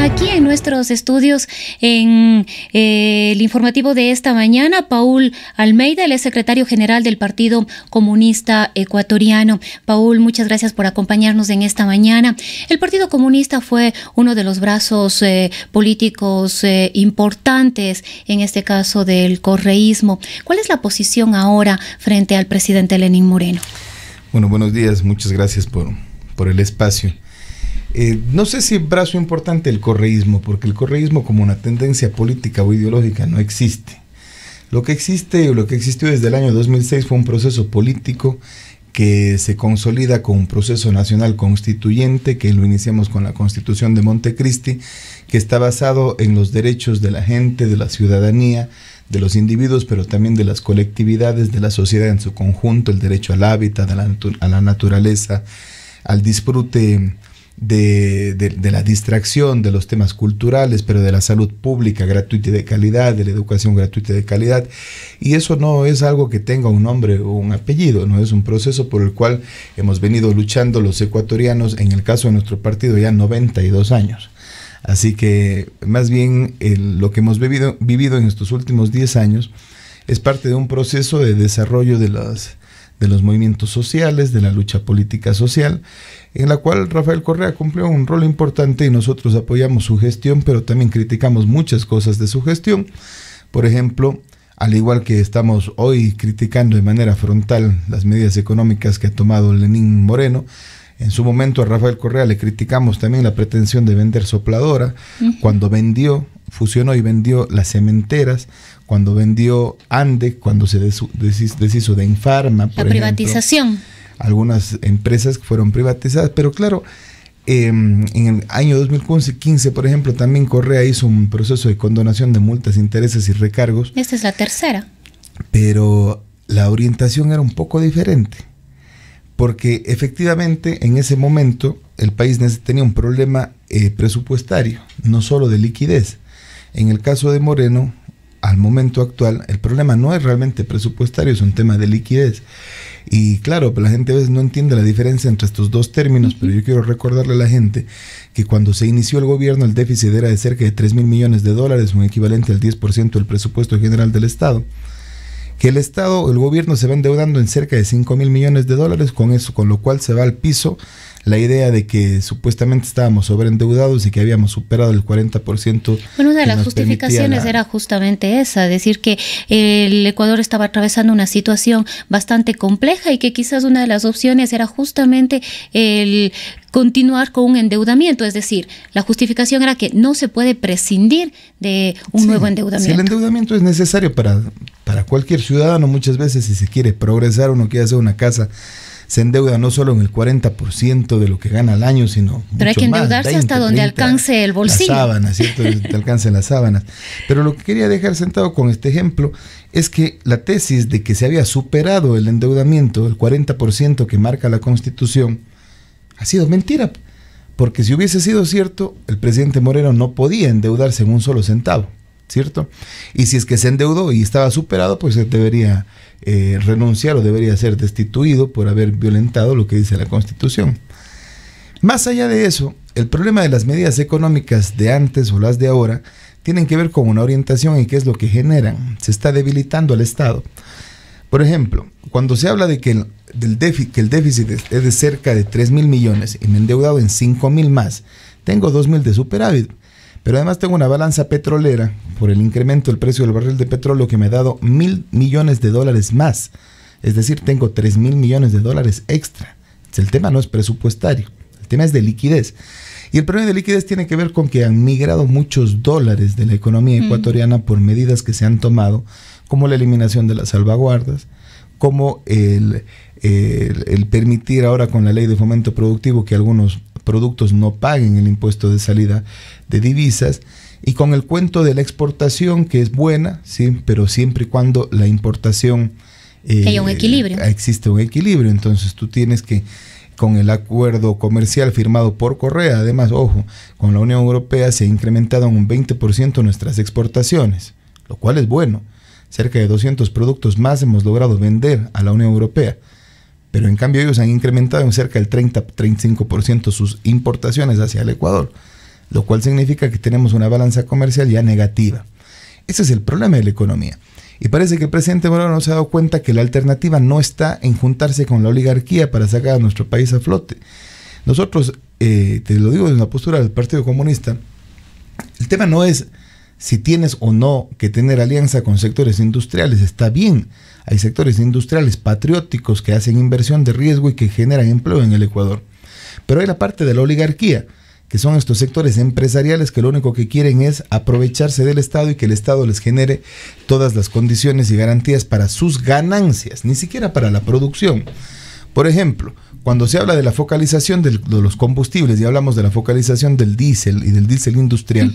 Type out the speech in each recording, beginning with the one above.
aquí en nuestros estudios, en eh, el informativo de esta mañana, Paul Almeida, el secretario general del Partido Comunista Ecuatoriano. Paul, muchas gracias por acompañarnos en esta mañana. El Partido Comunista fue uno de los brazos eh, políticos eh, importantes, en este caso del correísmo. ¿Cuál es la posición ahora frente al presidente Lenín Moreno? Bueno, buenos días, muchas gracias por, por el espacio. Eh, no sé si brazo importante el correísmo, porque el correísmo como una tendencia política o ideológica no existe. Lo que existe o lo que existió desde el año 2006 fue un proceso político que se consolida con un proceso nacional constituyente que lo iniciamos con la Constitución de Montecristi, que está basado en los derechos de la gente, de la ciudadanía, de los individuos, pero también de las colectividades, de la sociedad en su conjunto, el derecho al hábitat, a la naturaleza, al disfrute de, la distracción, de los temas culturales, pero de la salud pública gratuita y de calidad, de la educación gratuita y de calidad. Y eso no es algo que tenga un nombre o un apellido, no es un proceso por el cual hemos venido luchando los ecuatorianos, en el caso de nuestro partido, ya 92 años. Así que más bien lo que hemos vivido, vivido en estos últimos 10 años es parte de un proceso de desarrollo de las de los movimientos sociales, de la lucha política social, en la cual Rafael Correa cumplió un rol importante y nosotros apoyamos su gestión, pero también criticamos muchas cosas de su gestión. Por ejemplo, al igual que estamos hoy criticando de manera frontal las medidas económicas que ha tomado Lenín Moreno, en su momento a Rafael Correa le criticamos también la pretensión de vender sopladora, cuando vendió, fusionó y vendió las cementeras, cuando vendió Ande, cuando se deshizo de Infarma. Por la privatización algunas empresas que fueron privatizadas, pero claro, em, en el año 2015, por ejemplo, también Correa hizo un proceso de condonación de multas, intereses y recargos. Esta es la tercera. Pero la orientación era un poco diferente, porque efectivamente en ese momento el país tenía un problema eh, presupuestario, no solo de liquidez. En el caso de Moreno, al momento actual, el problema no es realmente presupuestario, es un tema de liquidez. Y claro, pues la gente a veces no entiende la diferencia entre estos dos términos, pero yo quiero recordarle a la gente que cuando se inició el gobierno el déficit era de cerca de 3 mil millones de dólares, un equivalente al 10% del presupuesto general del Estado que el Estado, el gobierno se va endeudando en cerca de 5 mil millones de dólares con eso, con lo cual se va al piso la idea de que supuestamente estábamos sobreendeudados y que habíamos superado el 40%. Bueno, una de las justificaciones era justamente esa, decir que eh, el Ecuador estaba atravesando una situación bastante compleja y que quizás una de las opciones era justamente el continuar con un endeudamiento, es decir, la justificación era que no se puede prescindir de un nuevo endeudamiento. Si el endeudamiento es necesario para para cualquier ciudadano muchas veces si se quiere progresar, uno quiere hacer una casa, se endeuda no solo en el 40% de lo que gana al año, sino... Pero hay que endeudarse hasta donde alcance el bolsillo. Las sábanas, ¿cierto? las sábanas. Pero lo que quería dejar sentado con este ejemplo es que la tesis de que se había superado el endeudamiento, el 40% que marca la Constitución, ha sido mentira. Porque si hubiese sido cierto, el presidente Moreno no podía endeudarse en un solo centavo. ¿cierto? Y si es que se endeudó y estaba superado, pues se debería eh, renunciar o debería ser destituido por haber violentado lo que dice la Constitución. Más allá de eso, el problema de las medidas económicas de antes o las de ahora tienen que ver con una orientación y qué es lo que generan. Se está debilitando al Estado. Por ejemplo, cuando se habla de que el, déficit, que el déficit es de cerca de 3 mil millones y me he endeudado en 5 mil más, tengo 2 mil de superávit. Pero además tengo una balanza petrolera por el incremento del precio del barril de petróleo que me ha dado mil millones de dólares más. Es decir, tengo tres mil millones de dólares extra. El tema no es presupuestario, el tema es de liquidez. Y el problema de liquidez tiene que ver con que han migrado muchos dólares de la economía ecuatoriana por medidas que se han tomado, como la eliminación de las salvaguardas, como el, el permitir ahora con la ley de fomento productivo que algunos productos no paguen el impuesto de salida de divisas y con el cuento de la exportación que es buena, sí, pero siempre y cuando la importación eh, un equilibrio. Ah, existe un equilibrio, entonces tú tienes que con el acuerdo comercial firmado por Correa, además, ojo, con la Unión Europea se ha incrementado en un 20% nuestras exportaciones, lo cual es bueno. Cerca de 200 productos más hemos logrado vender a la Unión Europea. Pero en cambio ellos han incrementado en cerca del 30-35% sus importaciones hacia el Ecuador, lo cual significa que tenemos una balanza comercial ya negativa. Ese es el problema de la economía. Y parece que el presidente Moreno no se ha dado cuenta que la alternativa no está en juntarse con la oligarquía para sacar a nuestro país a flote. Nosotros, eh, te lo digo desde la postura del Partido Comunista, el tema no es si tienes o no que tener alianza con sectores industriales. Está bien, hay sectores industriales patrióticos que hacen inversión de riesgo y que generan empleo en el Ecuador. Pero hay la parte de la oligarquía, que son estos sectores empresariales que lo único que quieren es aprovecharse del Estado y que el Estado les genere todas las condiciones y garantías para sus ganancias, ni siquiera para la producción. Por ejemplo, cuando se habla de la focalización de los combustibles y hablamos de la focalización del diésel y del diésel industrial,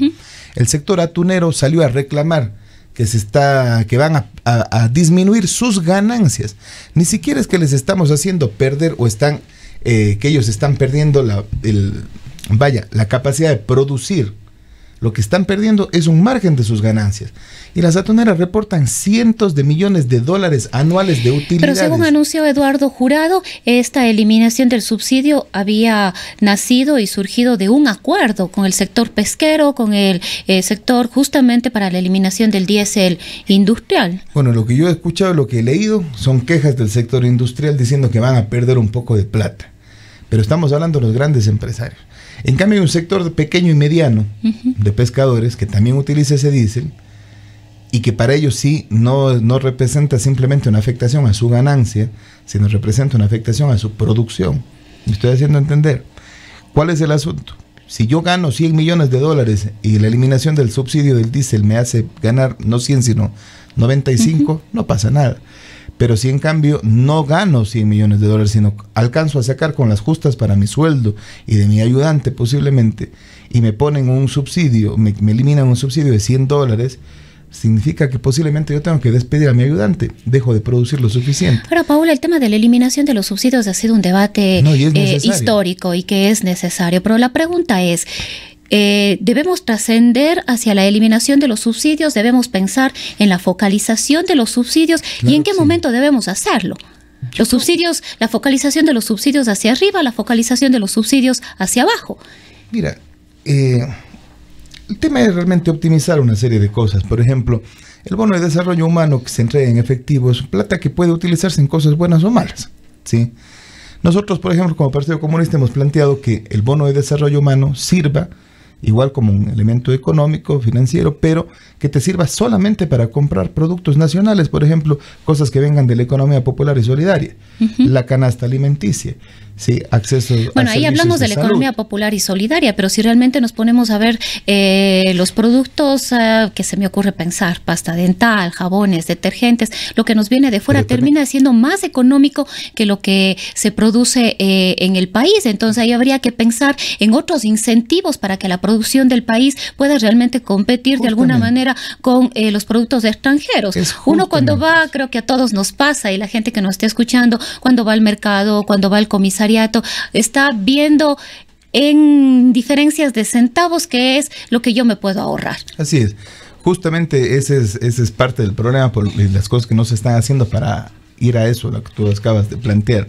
el sector atunero salió a reclamar que se está que van a, disminuir sus ganancias. Ni siquiera es que les estamos haciendo perder o están eh, que ellos están perdiendo la vaya la capacidad de producir lo que están perdiendo es un margen de sus ganancias. Y las atoneras reportan cientos de millones de dólares anuales de utilidades. Pero según anunció Eduardo Jurado, esta eliminación del subsidio había nacido y surgido de un acuerdo con el sector pesquero, con el eh, sector justamente para la eliminación del diésel industrial. Bueno, lo que yo he escuchado, lo que he leído, son quejas del sector industrial diciendo que van a perder un poco de plata. Pero estamos hablando de los grandes empresarios. En cambio, hay un sector pequeño y mediano de pescadores que también utiliza ese diésel y que para ellos sí no, representa simplemente una afectación a su ganancia, sino representa una afectación a su producción. Me estoy haciendo entender. ¿Cuál es el asunto? Si yo gano 100 millones de dólares y la eliminación del subsidio del diésel me hace ganar no 100, sino 95, no pasa nada pero si en cambio no gano 100 millones de dólares, sino alcanzo a sacar con las justas para mi sueldo y de mi ayudante posiblemente, y me ponen un subsidio, me, eliminan un subsidio de 100 dólares, significa que posiblemente yo tengo que despedir a mi ayudante, dejo de producir lo suficiente. Ahora, Paula, el tema de la eliminación de los subsidios ha sido un debate eh, histórico y que es necesario, pero la pregunta es, eh, debemos trascender hacia la eliminación de los subsidios, debemos pensar en la focalización de los subsidios y en qué momento debemos hacerlo. Los subsidios, la focalización de los subsidios hacia arriba, la focalización de los subsidios hacia abajo. Mira, eh, el tema es realmente optimizar una serie de cosas. Por ejemplo, el bono de desarrollo humano que se entrega en efectivo es plata que puede utilizarse en cosas buenas o malas. ¿sí? Nosotros, por ejemplo, como Partido Comunista hemos planteado que el bono de desarrollo humano sirva igual como un elemento económico, financiero, pero que te sirva solamente para comprar productos nacionales, por ejemplo, cosas que vengan de la economía popular y solidaria, la canasta alimenticia. Sí, acceso. Bueno, ahí hablamos de, la economía popular y solidaria, pero si realmente nos ponemos a ver eh, los productos ah, que se me ocurre pensar, pasta dental, jabones, detergentes, lo que nos viene de fuera termina siendo más económico que lo que se produce eh, en el país. Entonces ahí habría que pensar en otros incentivos para que la producción del país pueda realmente competir de alguna manera con eh, los productos extranjeros. Uno cuando va, creo que a todos nos pasa y la gente que nos está escuchando, cuando va al mercado, cuando va al comisario, está viendo en diferencias de centavos, que es lo que yo me puedo ahorrar. Así es. Justamente ese es, ese es parte del problema, por las cosas que no se están haciendo para ir a eso, lo que tú acabas de plantear.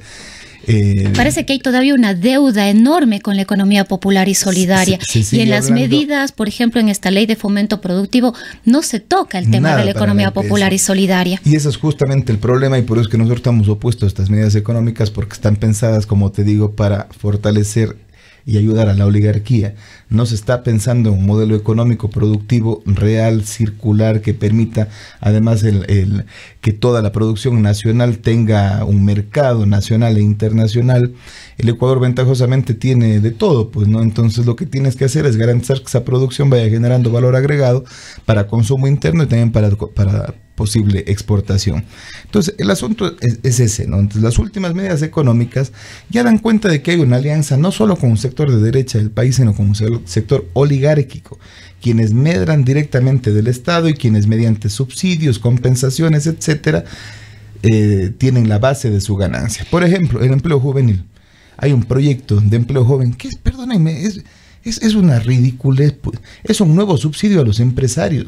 Eh, Parece que hay todavía una deuda enorme con la economía popular y solidaria. y en las medidas, por ejemplo, en esta ley de fomento productivo, no se toca el tema de la economía popular y solidaria. Y ese es justamente el problema y por eso es que nosotros estamos opuestos a estas medidas económicas porque están pensadas, como te digo, para fortalecer y ayudar a la oligarquía no se está pensando en un modelo económico productivo real, circular, que permita además el, que toda la producción nacional tenga un mercado nacional e internacional. El Ecuador ventajosamente tiene de todo, pues no, entonces lo que tienes que hacer es garantizar que esa producción vaya generando valor agregado para consumo interno y también para, para posible exportación. Entonces, el asunto es, ese, ¿no? Entonces, las últimas medidas económicas ya dan cuenta de que hay una alianza no solo con un sector de derecha del país, sino con un sector oligárquico, quienes medran directamente del Estado y quienes mediante subsidios, compensaciones, etcétera, eh, tienen la base de su ganancia. Por ejemplo, el empleo juvenil. Hay un proyecto de empleo joven que, es, es, es una ridiculez, pues, es un nuevo subsidio a los empresarios.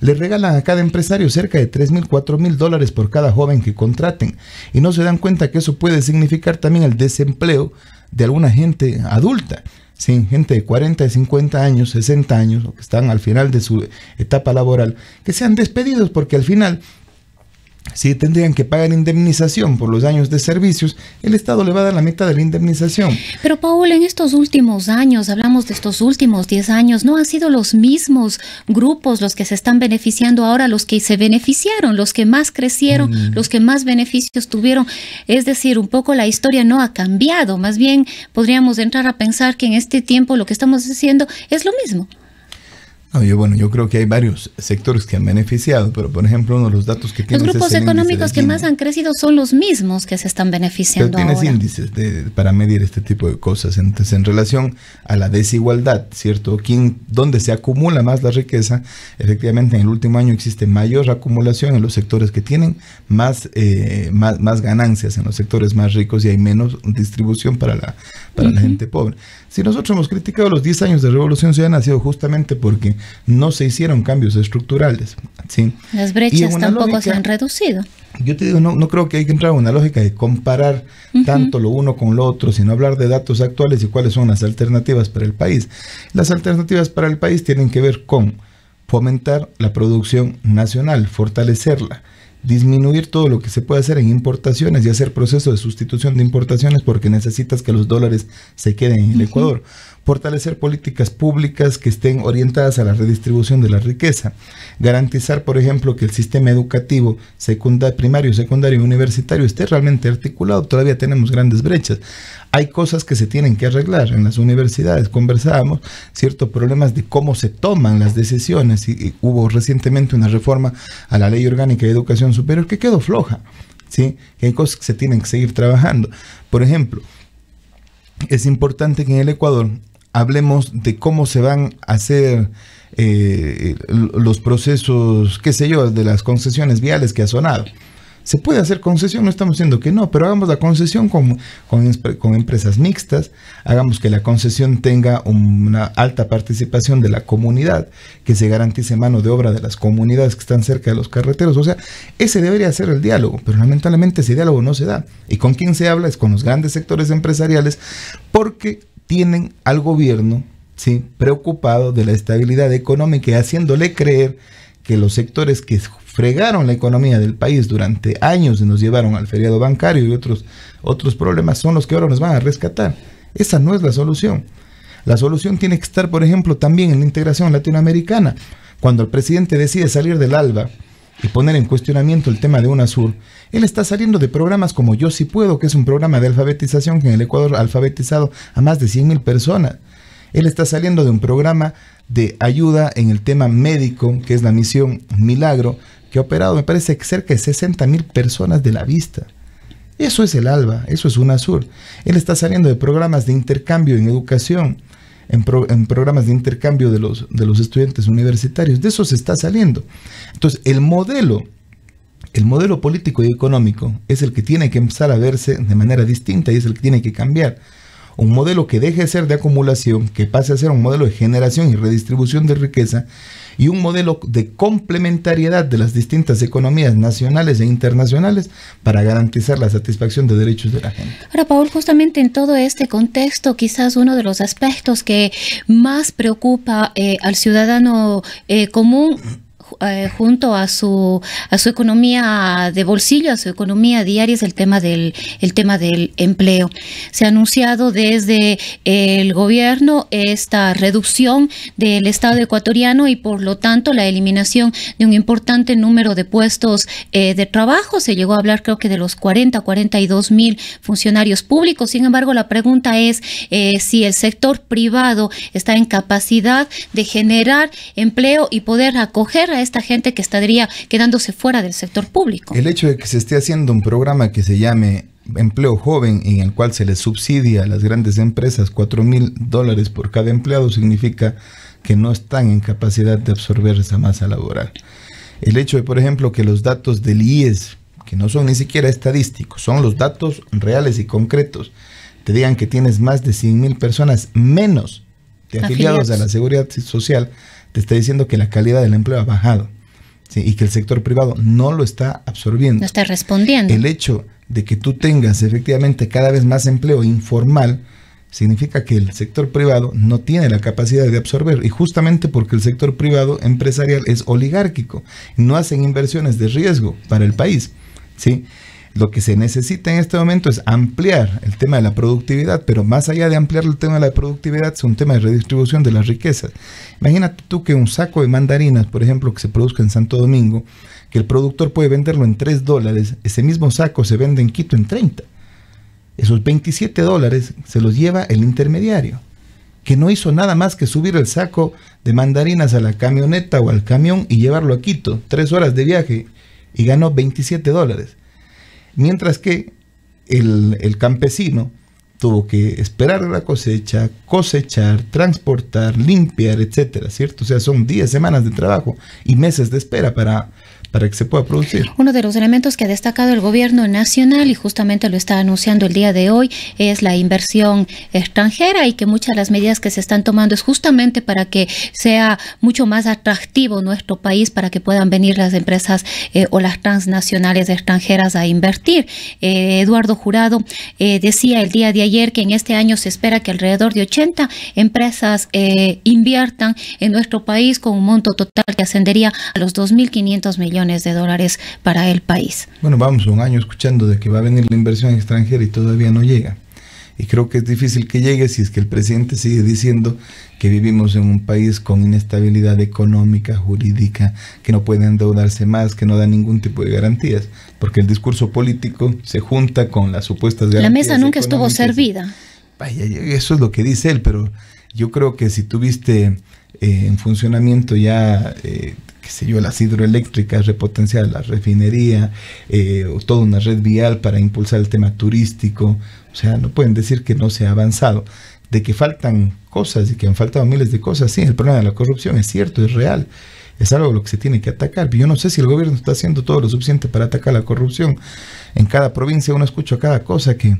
Le regalan a cada empresario cerca de 3.000, mil, mil dólares por cada joven que contraten. Y no se dan cuenta que eso puede significar también el desempleo de alguna gente adulta sin gente de 40, 50 años, 60 años, que están al final de su etapa laboral, que sean despedidos, porque al final si tendrían que pagar indemnización por los años de servicios, el Estado le va a dar la mitad de la indemnización. Pero Paul, en estos últimos años, hablamos de estos últimos 10 años, ¿no han sido los mismos grupos los que se están beneficiando ahora, los que se beneficiaron, los que más crecieron, mm. los que más beneficios tuvieron? Es decir, un poco la historia no ha cambiado, más bien podríamos entrar a pensar que en este tiempo lo que estamos haciendo es lo mismo yo, bueno, yo creo que hay varios sectores que han beneficiado, pero por ejemplo, uno de los datos que tienes. Los grupos económicos que más han crecido son los mismos que se están beneficiando. tienes índices para medir este tipo de cosas. Entonces, en relación a la desigualdad, ¿cierto? ¿Quién, ¿Dónde se acumula más la riqueza? Efectivamente, en el último año existe mayor acumulación en los sectores que tienen más, eh, más, ganancias, en los sectores más ricos y hay menos distribución para la, para la gente pobre. Si nosotros hemos criticado los 10 años de Revolución Ciudadana, ha sido justamente porque no se hicieron cambios estructurales. Las brechas tampoco se han reducido. Yo te digo, no, creo que hay que entrar a una lógica de comparar tanto lo uno con lo otro, sino hablar de datos actuales y cuáles son las alternativas para el país. Las alternativas para el país tienen que ver con fomentar la producción nacional, fortalecerla, disminuir todo lo que se puede hacer en importaciones y hacer proceso de sustitución de importaciones porque necesitas que los dólares se queden en el Ecuador fortalecer políticas públicas que estén orientadas a la redistribución de la riqueza, garantizar, por ejemplo, que el sistema educativo secundario, primario, secundario y universitario esté realmente articulado. Todavía tenemos grandes brechas. Hay cosas que se tienen que arreglar en las universidades. Conversábamos ciertos problemas de cómo se toman las decisiones y, hubo recientemente una reforma a la Ley Orgánica de Educación Superior que quedó floja. ¿sí? hay cosas que se tienen que seguir trabajando. Por ejemplo, es importante que en el Ecuador hablemos de cómo se van a hacer eh, los procesos, qué sé yo, de las concesiones viales que ha sonado. Se puede hacer concesión, no estamos diciendo que no, pero hagamos la concesión con, con, con empresas mixtas, hagamos que la concesión tenga una alta participación de la comunidad, que se garantice mano de obra de las comunidades que están cerca de los carreteros. O sea, ese debería ser el diálogo, pero lamentablemente ese diálogo no se da. ¿Y con quién se habla? Es con los grandes sectores empresariales, porque tienen al gobierno preocupado de la estabilidad económica y haciéndole creer que los sectores que fregaron la economía del país durante años y nos llevaron al feriado bancario y otros, otros problemas son los que ahora nos van a rescatar. Esa no es la solución. La solución tiene que estar, por ejemplo, también en la integración latinoamericana. Cuando el presidente decide salir del ALBA, y poner en cuestionamiento el tema de UNASUR, él está saliendo de programas como Yo Si Puedo, que es un programa de alfabetización que en el Ecuador ha alfabetizado a más de 100.000 personas. Él está saliendo de un programa de ayuda en el tema médico, que es la misión Milagro, que ha operado, me parece, cerca de 60.000 personas de la vista. Eso es el ALBA, eso es UNASUR. Él está saliendo de programas de intercambio en educación, en, programas de intercambio de los, de los estudiantes universitarios. De eso se está saliendo. Entonces, el modelo, el modelo político y económico es el que tiene que empezar a verse de manera distinta y es el que tiene que cambiar. Un modelo que deje de ser de acumulación, que pase a ser un modelo de generación y redistribución de riqueza y un modelo de complementariedad de las distintas economías nacionales e internacionales para garantizar la satisfacción de derechos de la gente. Ahora, Paul, justamente en todo este contexto, quizás uno de los aspectos que más preocupa eh, al ciudadano eh, común eh, junto a su, a su economía de bolsillo, a su economía diaria, es el tema del, el tema del empleo. Se ha anunciado desde el gobierno esta reducción del Estado ecuatoriano y por lo tanto la eliminación de un importante número de puestos eh, de trabajo. Se llegó a hablar creo que de los 40, 42 mil funcionarios públicos. Sin embargo, la pregunta es eh, si el sector privado está en capacidad de generar empleo y poder acoger a esta gente que estaría quedándose fuera del sector público. El hecho de que se esté haciendo un programa que se llame empleo joven en el cual se le subsidia a las grandes empresas 4 mil dólares por cada empleado significa que no están en capacidad de absorber esa masa laboral. El hecho de, por ejemplo, que los datos del IES, que no son ni siquiera estadísticos, son los datos reales y concretos, te digan que tienes más de 100 mil personas menos de afiliados a la seguridad social, te está diciendo que la calidad del empleo ha bajado y que el sector privado no lo está absorbiendo. No está respondiendo. El hecho de que tú tengas efectivamente cada vez más empleo informal significa que el sector privado no tiene la capacidad de absorber y justamente porque el sector privado empresarial es oligárquico, no hacen inversiones de riesgo para el país, ¿sí? Lo que se necesita en este momento es ampliar el tema de la productividad, pero más allá de ampliar el tema de la productividad, es un tema de redistribución de las riquezas. Imagínate tú que un saco de mandarinas, por ejemplo, que se produzca en Santo Domingo, que el productor puede venderlo en 3 dólares, ese mismo saco se vende en Quito en 30. Esos 27 dólares se los lleva el intermediario, que no hizo nada más que subir el saco de mandarinas a la camioneta o al camión y llevarlo a Quito, tres horas de viaje, y ganó 27 dólares. Mientras que el, el campesino tuvo que esperar la cosecha, cosechar, transportar, limpiar, etcétera, ¿cierto? O sea, son días, semanas de trabajo y meses de espera para para que se pueda producir. Uno de los elementos que ha destacado el gobierno nacional y justamente lo está anunciando el día de hoy es la inversión extranjera y que muchas de las medidas que se están tomando es justamente para que sea mucho más atractivo nuestro país para que puedan venir las empresas eh, o las transnacionales extranjeras a invertir. Eh, Eduardo Jurado eh, decía el día de ayer que en este año se espera que alrededor de 80 empresas inviertan en nuestro país con un monto total que ascendería a los 2.500 millones de dólares para el país. Bueno, vamos un año escuchando de que va a venir la inversión extranjera y todavía no llega. Y creo que es difícil que llegue si es que el presidente sigue diciendo que vivimos en un país con inestabilidad económica, jurídica, que no puede endeudarse más, que no da ningún tipo de garantías, porque el discurso político se junta con las supuestas garantías. La mesa nunca estuvo servida. Vaya, eso es lo que dice él, pero yo creo que si tuviste eh, en funcionamiento ya eh, qué yo, las hidroeléctricas, repotenciar la refinería, eh, toda una red vial para impulsar el tema turístico. O sea, no pueden decir que no se ha avanzado. De que faltan cosas y que han faltado miles de cosas, sí, el problema de la corrupción es cierto, es real. Es algo lo que se tiene que atacar. Yo no sé si el gobierno está haciendo todo lo suficiente para atacar la corrupción. En cada provincia uno escucha cada cosa que,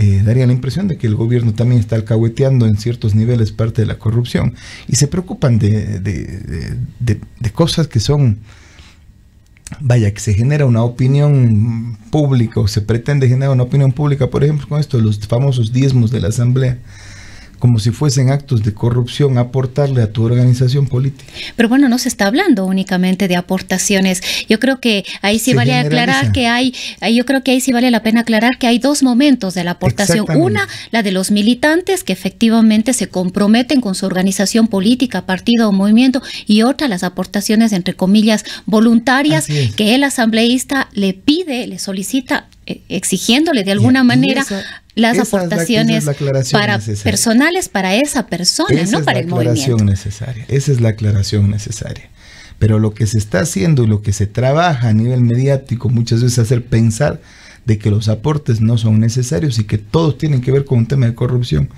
eh, daría la impresión de que el gobierno también está alcahueteando en ciertos niveles parte de la corrupción y se preocupan de, cosas que son, vaya, que se genera una opinión pública o se pretende generar una opinión pública, por ejemplo, con esto los famosos diezmos de la Asamblea como si fuesen actos de corrupción aportarle a tu organización política. Pero bueno, no se está hablando únicamente de aportaciones. Yo creo que ahí sí vale aclarar que hay, yo creo que ahí sí vale la pena aclarar que hay dos momentos de la aportación. Una, la de los militantes que efectivamente se comprometen con su organización política, partido o movimiento, y otra, las aportaciones entre comillas voluntarias que el asambleísta le pide, le solicita eh, exigiéndole de alguna manera las aportaciones personales para esa persona, esa no es para la el aclaración Necesaria. Esa es la aclaración necesaria. Pero lo que se está haciendo y lo que se trabaja a nivel mediático muchas veces es hacer pensar de que los aportes no son necesarios y que todos tienen que ver con un tema de corrupción.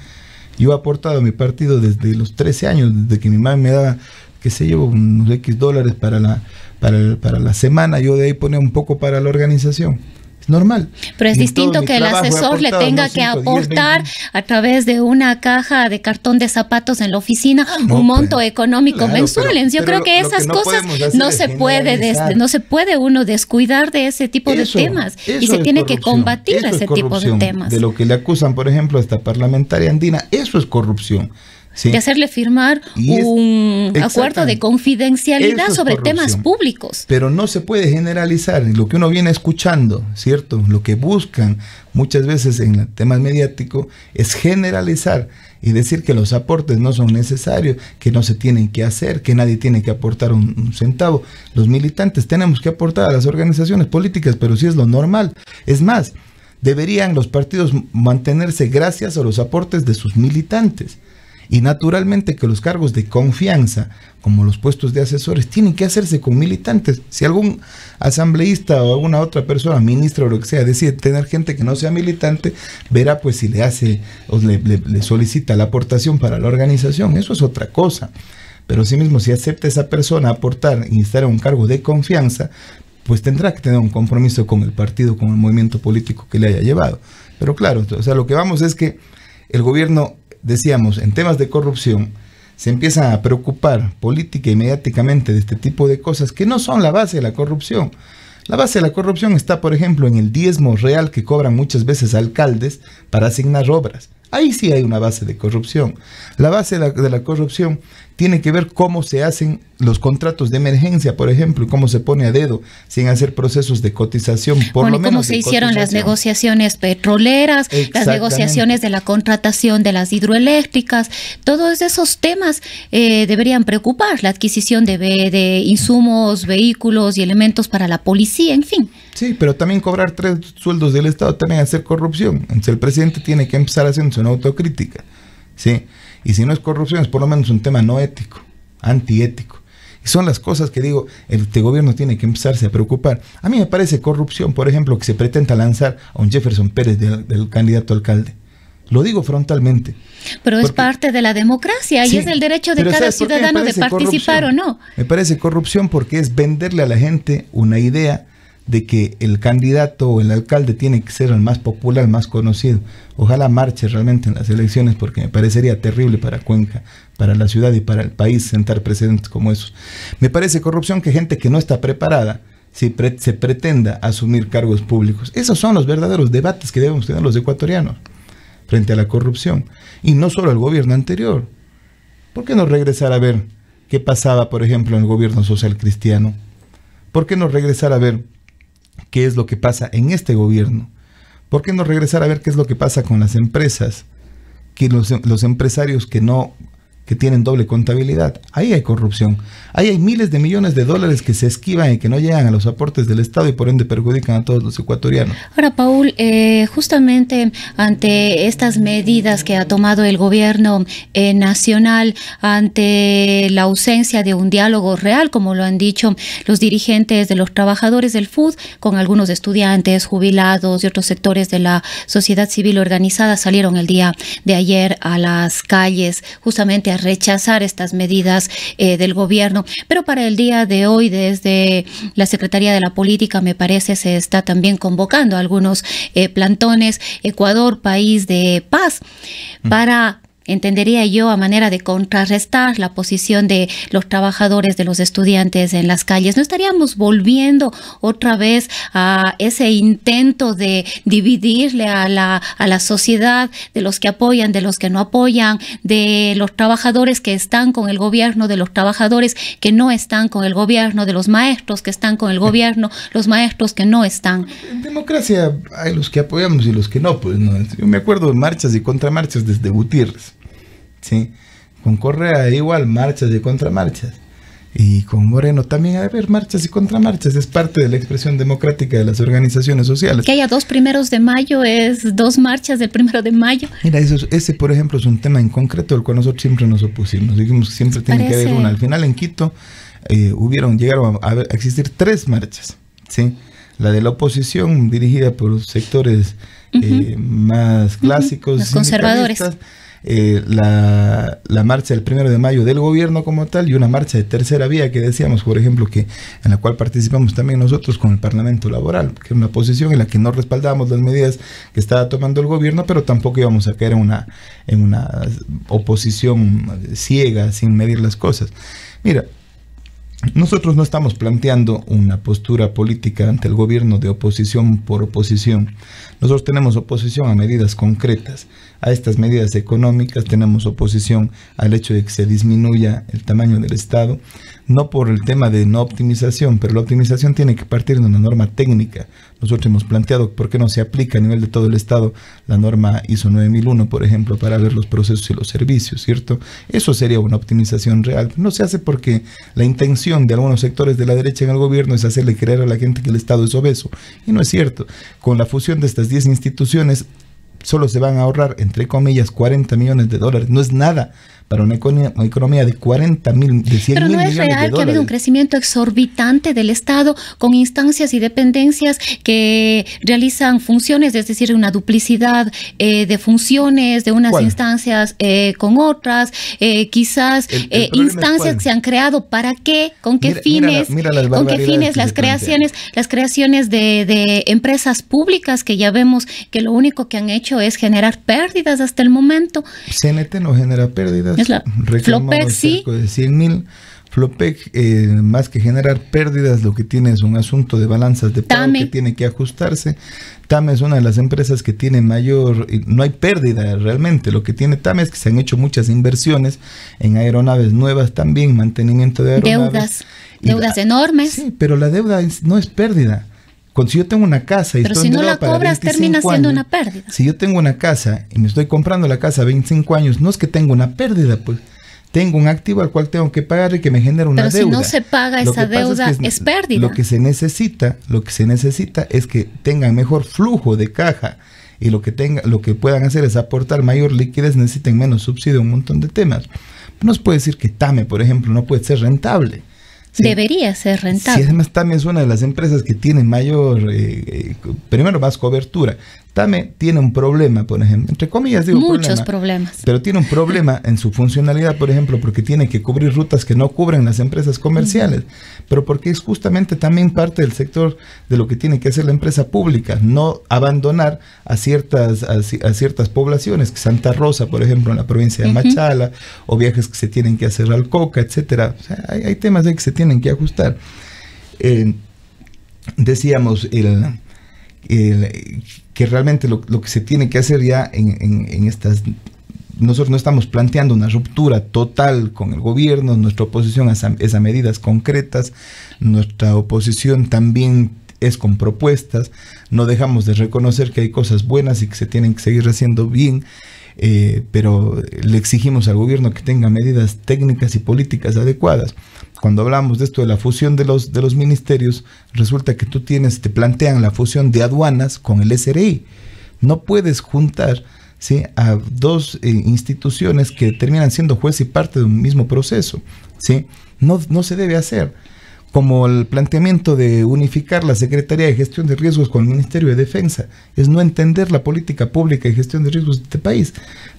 Yo he aportado a mi partido desde los 13 años, desde que mi madre me daba, qué sé yo, unos X dólares para la, para, para la semana, yo de ahí ponía un poco para la organización. Es normal. Pero es distinto que el asesor le tenga que aportar a través de una caja de cartón de zapatos en la oficina ah, un monto económico mensual. Yo creo que esas cosas no se puede no se puede uno descuidar de ese tipo de temas y se tiene que combatir ese tipo de temas. De lo que le acusan, por ejemplo, a esta parlamentaria andina, eso es corrupción de hacerle firmar un acuerdo de confidencialidad sobre temas públicos. Pero no se puede generalizar lo que uno viene escuchando, ¿cierto? Lo que buscan muchas veces en temas mediático es generalizar y decir que los aportes no son necesarios, que no se tienen que hacer, que nadie tiene que aportar un, un, centavo. Los militantes tenemos que aportar a las organizaciones políticas, pero sí es lo normal. Es más, deberían los partidos mantenerse gracias a los aportes de sus militantes. Y naturalmente que los cargos de confianza, como los puestos de asesores, tienen que hacerse con militantes. Si algún asambleísta o alguna otra persona, ministro o lo que sea, decide tener gente que no sea militante, verá pues si le hace o le, solicita la aportación para la organización. Eso es otra cosa. Pero sí mismo, si acepta esa persona aportar y estar un cargo de confianza, pues tendrá que tener un compromiso con el partido, con el movimiento político que le haya llevado. Pero claro, o sea, lo que vamos es que el gobierno decíamos, en temas de corrupción, se empieza a preocupar política y mediáticamente de este tipo de cosas que no son la base de la corrupción. La base de la corrupción está, por ejemplo, en el diezmo real que cobran muchas veces alcaldes para asignar obras. Ahí sí hay una base de corrupción. La base de la, de la corrupción tiene que ver cómo se hacen los contratos de emergencia, por ejemplo, y cómo se pone a dedo sin hacer procesos de cotización. Por bueno, lo menos. cómo se hicieron las negociaciones petroleras, las negociaciones de la contratación de las hidroeléctricas, todos esos temas eh, deberían preocupar, la adquisición de, insumos, vehículos y elementos para la policía, en fin. Sí, pero también cobrar tres sueldos del Estado también hacer corrupción. Entonces el presidente tiene que empezar haciendo una autocrítica. Sí y si no es corrupción, es por lo menos un tema no ético, antiético. Y son las cosas que digo, este gobierno tiene que empezarse a preocupar. A mí me parece corrupción, por ejemplo, que se pretenda lanzar a un Jefferson Pérez del, candidato alcalde. Lo digo frontalmente. Pero es parte de la democracia y es el derecho de cada ciudadano de participar o no. Me parece corrupción porque es venderle a la gente una idea de que el candidato o el alcalde tiene que ser el más popular, el más conocido. Ojalá marche realmente en las elecciones porque me parecería terrible para Cuenca, para la ciudad y para el país sentar precedentes como esos. Me parece corrupción que gente que no está preparada si se pretenda asumir cargos públicos. Esos son los verdaderos debates que debemos tener los ecuatorianos frente a la corrupción. Y no solo el gobierno anterior. ¿Por qué no regresar a ver qué pasaba, por ejemplo, en el gobierno social cristiano? ¿Por qué no regresar a ver qué es lo que pasa en este gobierno. ¿Por qué no regresar a ver qué es lo que pasa con las empresas? Que los, los empresarios que no que tienen doble contabilidad. Ahí hay corrupción. Ahí hay miles de millones de dólares que se esquivan y que no llegan a los aportes del Estado y por ende perjudican a todos los ecuatorianos. Ahora, Paul, eh, justamente ante estas medidas que ha tomado el gobierno eh, nacional, ante la ausencia de un diálogo real, como lo han dicho los dirigentes de los trabajadores del FUD, con algunos estudiantes, jubilados y otros sectores de la sociedad civil organizada, salieron el día de ayer a las calles justamente a rechazar estas medidas eh, del gobierno. Pero para el día de hoy, desde la Secretaría de la Política, me parece, se está también convocando algunos eh, plantones Ecuador, país de paz, mm. para entendería yo, a manera de contrarrestar la posición de los trabajadores, de los estudiantes en las calles. No estaríamos volviendo otra vez a ese intento de dividirle a la, a la sociedad de los que apoyan, de los que no apoyan, de los trabajadores que están con el gobierno, de los trabajadores que no están con el gobierno, de los maestros que están con el gobierno, los maestros que no están. En democracia hay los que apoyamos y los que no, pues no. Yo me acuerdo de marchas y contramarchas desde Gutiérrez. ¿sí? Con Correa igual, marchas y contramarchas. Y con Moreno también a haber marchas y contramarchas, es parte de la expresión democrática de las organizaciones sociales. Que haya dos primeros de mayo es dos marchas del primero de mayo. Mira, eso, ese por ejemplo es un tema en concreto al cual nosotros siempre nos opusimos. Dijimos que siempre tiene que haber una. Al final en Quito eh, hubieron, llegaron a, existir tres marchas, ¿sí? La de la oposición dirigida por sectores eh, más clásicos. conservadores. Eh, la, marcha del primero de mayo del gobierno como tal y una marcha de tercera vía que decíamos, por ejemplo, que en la cual participamos también nosotros con el Parlamento Laboral, que es una posición en la que no respaldamos las medidas que estaba tomando el gobierno, pero tampoco íbamos a caer en una, en una oposición ciega, sin medir las cosas. Mira, nosotros no estamos planteando una postura política ante el gobierno de oposición por oposición. Nosotros tenemos oposición a medidas concretas a estas medidas económicas, tenemos oposición al hecho de que se disminuya el tamaño del Estado, no por el tema de no optimización, pero la optimización tiene que partir de una norma técnica. Nosotros hemos planteado por qué no se aplica a nivel de todo el Estado la norma ISO 9001, por ejemplo, para ver los procesos y los servicios, ¿cierto? Eso sería una optimización real. No se hace porque la intención de algunos sectores de la derecha en el gobierno es hacerle creer a la gente que el Estado es obeso. Y no es cierto. Con la fusión de estas 10 instituciones, solo se van a ahorrar, entre comillas, 40 millones de dólares. No es nada para una economía, de 40 mil, de Pero no es real que ha habido un crecimiento exorbitante del Estado con instancias y dependencias que realizan funciones, es decir, una duplicidad eh, de funciones de unas instancias eh, con otras, eh, quizás instancias que se han creado, ¿para qué? ¿Con qué fines? ¿Con qué fines las creaciones, las creaciones de empresas públicas que ya vemos que lo único que han hecho es generar pérdidas hasta el momento? CNT no genera pérdidas. Es la Flopec, De 100 mil. Flopec, eh, más que generar pérdidas, lo que tiene es un asunto de balanzas de pago que tiene que ajustarse. TAME es una de las empresas que tiene mayor, no hay pérdida realmente, lo que tiene TAME es que se han hecho muchas inversiones en aeronaves nuevas también, mantenimiento de aeronaves. Deudas, deudas enormes. Sí, pero la deuda no es pérdida si yo tengo una casa y no la cobras, termina siendo una pérdida. Si yo tengo una casa y me estoy comprando la casa a 25 años, no es que tenga una pérdida, pues tengo un activo al cual tengo que pagar y que me genera una deuda. Pero si no se paga esa deuda es, pérdida. Lo que se necesita, lo que se necesita es que tengan mejor flujo de caja y lo que tenga, lo que puedan hacer es aportar mayor liquidez, necesiten menos subsidio, un montón de temas. No se puede decir que Tame, por ejemplo, no puede ser rentable. Debería ser rentable. y además también es una de las empresas que tiene mayor, eh, eh, primero más cobertura, TAME tiene un problema, por ejemplo, entre comillas digo Muchos problemas. Pero tiene un problema en su funcionalidad, por ejemplo, porque tiene que cubrir rutas que no cubren las empresas comerciales, pero porque es justamente también parte del sector de lo que tiene que hacer la empresa pública, no abandonar a ciertas, a, ciertas poblaciones, que Santa Rosa, por ejemplo, en la provincia de Machala, o viajes que se tienen que hacer al Coca, etcétera. hay, temas ahí que se tienen que ajustar. Eh, decíamos, el que realmente lo, que se tiene que hacer ya en, estas nosotros no estamos planteando una ruptura total con el gobierno, nuestra oposición es a, medidas concretas, nuestra oposición también es con propuestas, no dejamos de reconocer que hay cosas buenas y que se tienen que seguir haciendo bien, eh, pero le exigimos al gobierno que tenga medidas técnicas y políticas adecuadas cuando hablamos de esto de la fusión de los, de los ministerios, resulta que tú tienes, te plantean la fusión de aduanas con el SRI. No puedes juntar ¿sí? a dos eh, instituciones que terminan siendo juez y parte de un mismo proceso. No, no se debe hacer como el planteamiento de unificar la Secretaría de Gestión de Riesgos con el Ministerio de Defensa. Es no entender la política pública de gestión de riesgos de este país.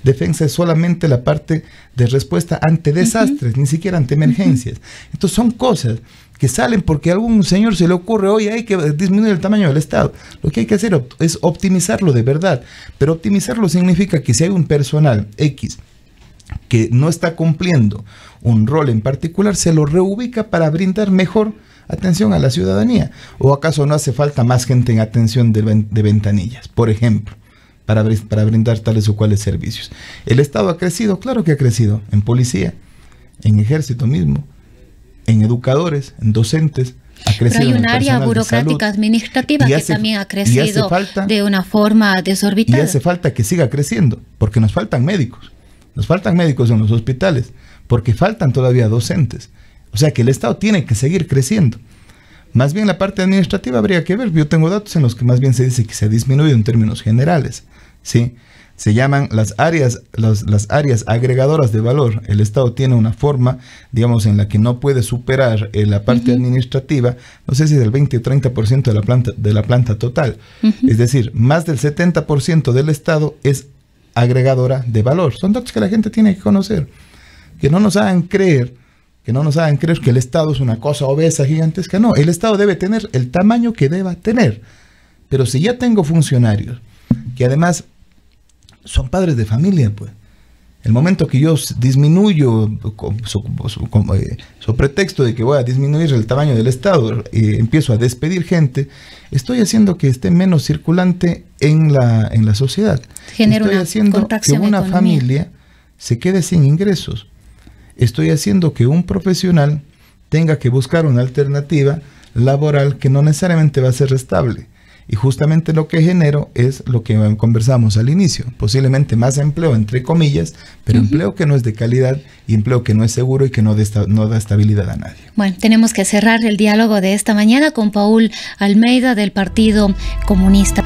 Defensa es solamente la parte de respuesta ante desastres, ni siquiera ante emergencias. Entonces son cosas que salen porque a algún señor se le ocurre, hoy hay que disminuir el tamaño del Estado. Lo que hay que hacer es optimizarlo de verdad. Pero optimizarlo significa que si hay un personal X que no está cumpliendo un rol en particular, se lo reubica para brindar mejor atención a la ciudadanía? ¿O acaso no hace falta más gente en atención de, ventanillas, por ejemplo? Para, para brindar tales o cuales servicios. El Estado ha crecido, claro que ha crecido, en policía, en ejército mismo, en educadores, en docentes, pero hay un área burocrática administrativa que también ha crecido de una forma desorbitada. Y hace falta que siga creciendo, porque nos faltan médicos. Nos faltan médicos en los hospitales porque faltan todavía docentes. O sea que el Estado tiene que seguir creciendo. Más bien la parte administrativa habría que ver. Yo tengo datos en los que más bien se dice que se ha disminuido en términos generales. ¿sí? Se llaman las áreas, las, áreas agregadoras de valor. El Estado tiene una forma, digamos, en la que no puede superar eh, la parte administrativa, no sé si del 20 o 30% de la planta, de la planta total. Es decir, más del 70% del Estado es agregadora de valor. Son datos que la gente tiene que conocer que no nos hagan creer, que no nos creer que el Estado es una cosa obesa, gigantesca. No, el Estado debe tener el tamaño que deba tener. Pero si ya tengo funcionarios, que además son padres de familia, pues. El momento que yo disminuyo, su eh, pretexto de que voy a disminuir el tamaño del Estado, y eh, empiezo a despedir gente, estoy haciendo que esté menos circulante en la, en la sociedad. estoy haciendo que una familia se quede sin ingresos estoy haciendo que un profesional tenga que buscar una alternativa laboral que no necesariamente va a ser estable. Y justamente lo que genero es lo que conversamos al inicio, posiblemente más empleo, entre comillas, pero empleo que no es de calidad y empleo que no es seguro y que no, no da estabilidad a nadie. Bueno, tenemos que cerrar el diálogo de esta mañana con Paul Almeida del Partido Comunista.